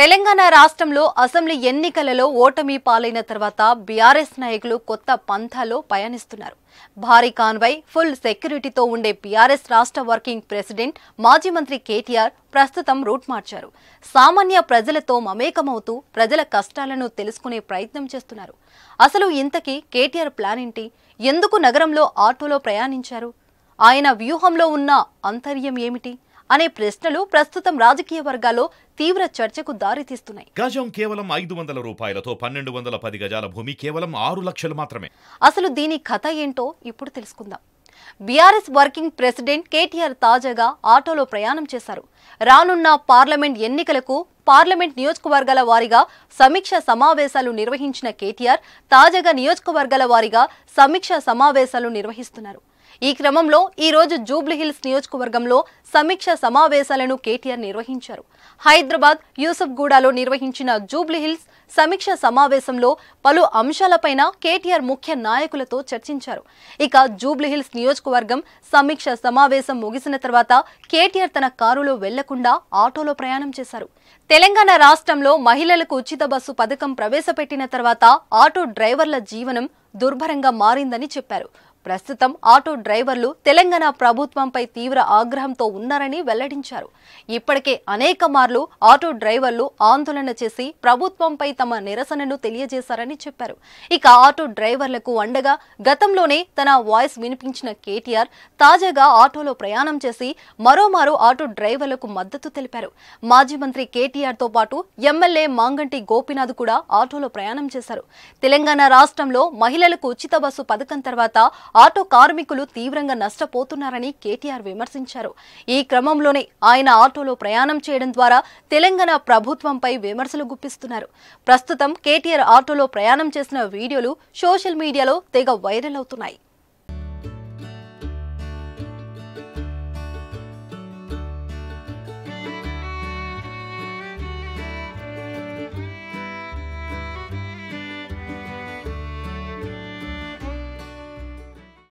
తెలంగాణ రాష్ట్రంలో అసెంబ్లీ ఎన్నికలలో ఓటమి పాలైన తర్వాత బీఆర్ఎస్ నాయకులు కొత్త పంథాలో పయనిస్తున్నారు భారీ కాన్వై ఫుల్ సెక్యూరిటీతో ఉండే బీఆర్ఎస్ రాష్ట్ర వర్కింగ్ ప్రెసిడెంట్ మాజీ మంత్రి కేటీఆర్ ప్రస్తుతం రూట్ మార్చారు సామాన్య ప్రజలతో మమేకమవుతూ ప్రజల కష్టాలను తెలుసుకునే ప్రయత్నం చేస్తున్నారు అసలు ఇంతకీ కేటీఆర్ ప్లాన్ ఏంటి ఎందుకు నగరంలో ఆటోలో ప్రయాణించారు ఆయన వ్యూహంలో ఉన్న అంతర్యం ఏమిటి అనే ప్రశ్నలు ప్రస్తుతం రాజకీయ వర్గాల్లో తీవ్ర చర్చకు దారితీస్తున్నాయి గజం కేవలం ఐదు వందల రూపాయలతో పన్నెండు వందల పది గజాల భూమి కేవలం ఆరు లక్షలు మాత్రమే అసలు దీని కథ ఏంటో ఇప్పుడు తెలుసుకుందాం బీఆర్ఎస్ వర్కింగ్ ప్రెసిడెంట్ కేటీఆర్ తాజాగా ఆటోలో ప్రయాణం చేశారు రానున్న పార్లమెంట్ ఎన్నికలకు పార్లమెంట్ నియోజకవర్గాల వారీగా సమీక్ష సమావేశాలు నిర్వహించిన కేటీఆర్ తాజాగా నియోజకవర్గాల వారీగా సమీక్ష సమావేశాలు నిర్వహిస్తున్నారు ఈ క్రమంలో ఈరోజు జూబ్లీహిల్స్ నియోజకవర్గంలో సమీక్ష సమావేశాలను కేటీఆర్ నిర్వహించారు హైదరాబాద్ యూసఫ్ గూడాలో నిర్వహించిన జూబ్లీహిల్స్ సమీక్ష సమావేశంలో పలు అంశాలపైన కేటీఆర్ ముఖ్య నాయకులతో చర్చించారు ఇక జూబ్లీహిల్స్ నియోజకవర్గం సమీక్ష సమావేశం ముగిసిన తర్వాత కేటీఆర్ తన కారులో వెళ్లకుండా ఆటోలో ప్రయాణం చేశారు తెలంగాణ రాష్ట్రంలో మహిళలకు ఉచిత బస్సు పథకం ప్రవేశపెట్టిన తర్వాత ఆటో డ్రైవర్ల జీవనం దుర్భరంగా మారిందని చెప్పారు ప్రస్తుతం ఆటో డ్రైవర్లు తెలంగాణ ప్రభుత్వంపై తీవ్ర ఆగ్రహంతో ఉన్నారని వెల్లడించారు ఇప్పటికే అనేక మార్లు ఆటో డ్రైవర్లు ఆందోళన చేసి ప్రభుత్వంపై తమ నిరసనను తెలియజేశారని చెప్పారు ఇక ఆటో డ్రైవర్లకు అండగా గతంలోనే తన వాయిస్ వినిపించిన కేటీఆర్ తాజాగా ఆటోలో ప్రయాణం చేసి మరోమారు ఆటో డ్రైవర్లకు మద్దతు తెలిపారు మాజీ మంత్రి కేటీఆర్తో పాటు ఎమ్మెల్యే మాంగంటి గోపినాథ్ కూడా ఆటోలో ప్రయాణం చేశారు తెలంగాణ రాష్ట్రంలో మహిళలకు ఉచిత బస్సు పథకం తర్వాత ఆటో కార్మికులు తీవ్రంగా నష్టపోతున్నారని కేటీఆర్ విమర్శించారు ఈ క్రమంలోనే ఆయన ఆటోలో ప్రయాణం చేయడం ద్వారా తెలంగాణ ప్రభుత్వంపై విమర్శలు గుప్పిస్తున్నారు ప్రస్తుతం కేటీఆర్ ఆటోలో ప్రయాణం చేసిన వీడియోలు సోషల్ మీడియాలో తెగ వైరల్ అవుతున్నాయి